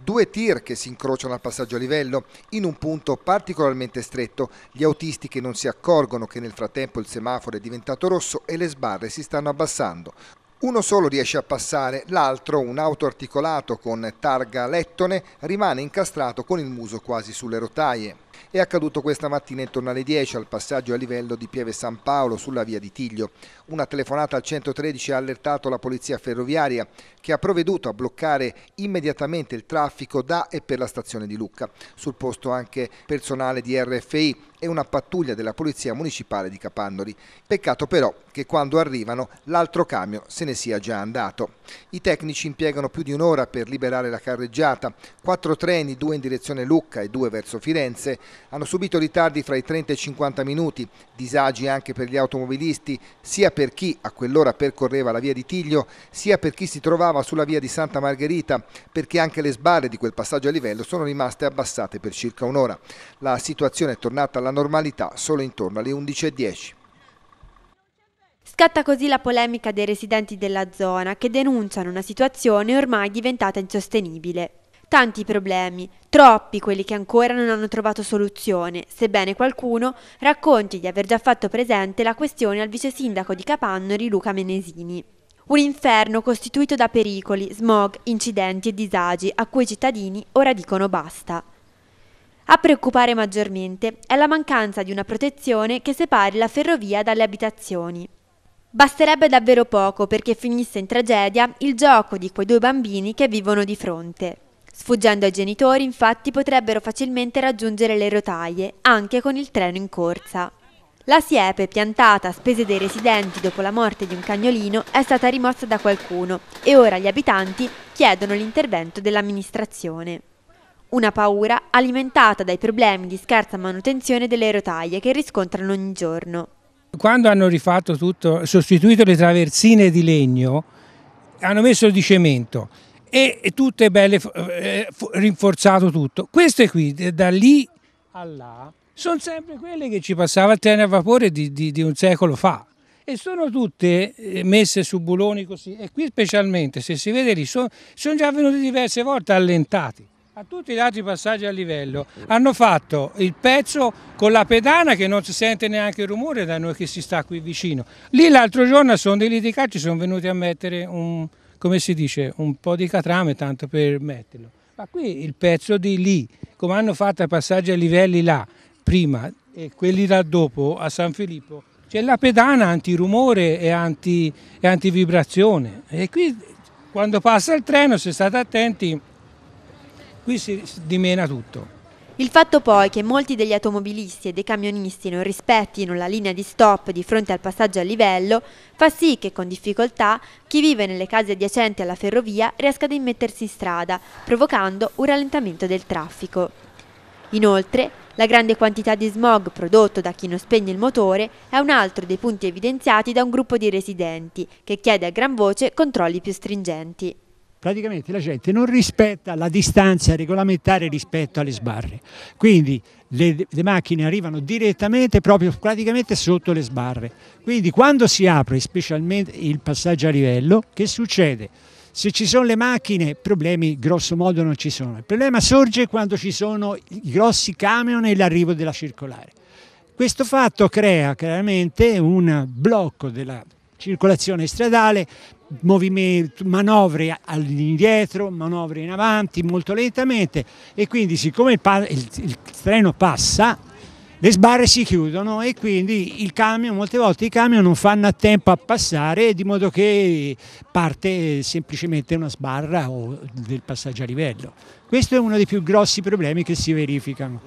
Due tir che si incrociano al passaggio a livello, in un punto particolarmente stretto. Gli autisti che non si accorgono che nel frattempo il semaforo è diventato rosso e le sbarre si stanno abbassando. Uno solo riesce a passare, l'altro, un auto articolato con targa lettone, rimane incastrato con il muso quasi sulle rotaie. È accaduto questa mattina intorno alle 10 al passaggio a livello di Pieve San Paolo sulla via di Tiglio. Una telefonata al 113 ha allertato la polizia ferroviaria che ha provveduto a bloccare immediatamente il traffico da e per la stazione di Lucca. Sul posto anche personale di RFI e una pattuglia della polizia municipale di Capannori. Peccato però che quando arrivano l'altro camion se ne sia già andato. I tecnici impiegano più di un'ora per liberare la carreggiata, quattro treni, due in direzione Lucca e due verso Firenze, hanno subito ritardi fra i 30 e i 50 minuti, disagi anche per gli automobilisti, sia per chi a quell'ora percorreva la via di Tiglio, sia per chi si trovava sulla via di Santa Margherita, perché anche le sbarre di quel passaggio a livello sono rimaste abbassate per circa un'ora. La situazione è tornata alla normalità solo intorno alle 11.10. Scatta così la polemica dei residenti della zona che denunciano una situazione ormai diventata insostenibile. Tanti problemi, troppi quelli che ancora non hanno trovato soluzione, sebbene qualcuno racconti di aver già fatto presente la questione al vice sindaco di Capannori Luca Menesini. Un inferno costituito da pericoli, smog, incidenti e disagi a cui i cittadini ora dicono basta. A preoccupare maggiormente è la mancanza di una protezione che separi la ferrovia dalle abitazioni. Basterebbe davvero poco perché finisse in tragedia il gioco di quei due bambini che vivono di fronte. Sfuggendo ai genitori, infatti, potrebbero facilmente raggiungere le rotaie, anche con il treno in corsa. La siepe, piantata a spese dei residenti dopo la morte di un cagnolino, è stata rimossa da qualcuno e ora gli abitanti chiedono l'intervento dell'amministrazione. Una paura alimentata dai problemi di scarsa manutenzione delle rotaie che riscontrano ogni giorno. Quando hanno rifatto tutto, sostituito le traversine di legno, hanno messo di cemento e, tutte belle, eh, rinforzato tutto. Queste qui, da lì a là, sono sempre quelle che ci passava il treno a vapore di, di, di un secolo fa e sono tutte eh, messe su buloni così e qui specialmente se si vede lì sono, sono già venute diverse volte allentati a tutti gli altri passaggi a livello hanno fatto il pezzo con la pedana che non si sente neanche il rumore da noi che si sta qui vicino lì l'altro giorno sono dei litigati sono venuti a mettere un, come si dice, un po' di catrame tanto per metterlo. Ma qui il pezzo di lì, come hanno fatto i passaggi a livelli là, prima e quelli là dopo a San Filippo, c'è la pedana antirumore e, anti, e antivibrazione. E qui quando passa il treno, se state attenti, qui si dimena tutto. Il fatto poi che molti degli automobilisti e dei camionisti non rispettino la linea di stop di fronte al passaggio a livello fa sì che con difficoltà chi vive nelle case adiacenti alla ferrovia riesca ad immettersi in strada, provocando un rallentamento del traffico. Inoltre, la grande quantità di smog prodotto da chi non spegne il motore è un altro dei punti evidenziati da un gruppo di residenti che chiede a gran voce controlli più stringenti praticamente la gente non rispetta la distanza regolamentare rispetto alle sbarre, quindi le, le macchine arrivano direttamente proprio praticamente sotto le sbarre, quindi quando si apre specialmente il passaggio a livello che succede? Se ci sono le macchine problemi grosso modo non ci sono, il problema sorge quando ci sono i grossi camion e l'arrivo della circolare. Questo fatto crea chiaramente un blocco della circolazione stradale manovre all'indietro, manovre in avanti, molto lentamente e quindi siccome il, il, il treno passa le sbarre si chiudono e quindi il camion, molte volte i camion non fanno a tempo a passare di modo che parte semplicemente una sbarra o del passaggio a livello. Questo è uno dei più grossi problemi che si verificano.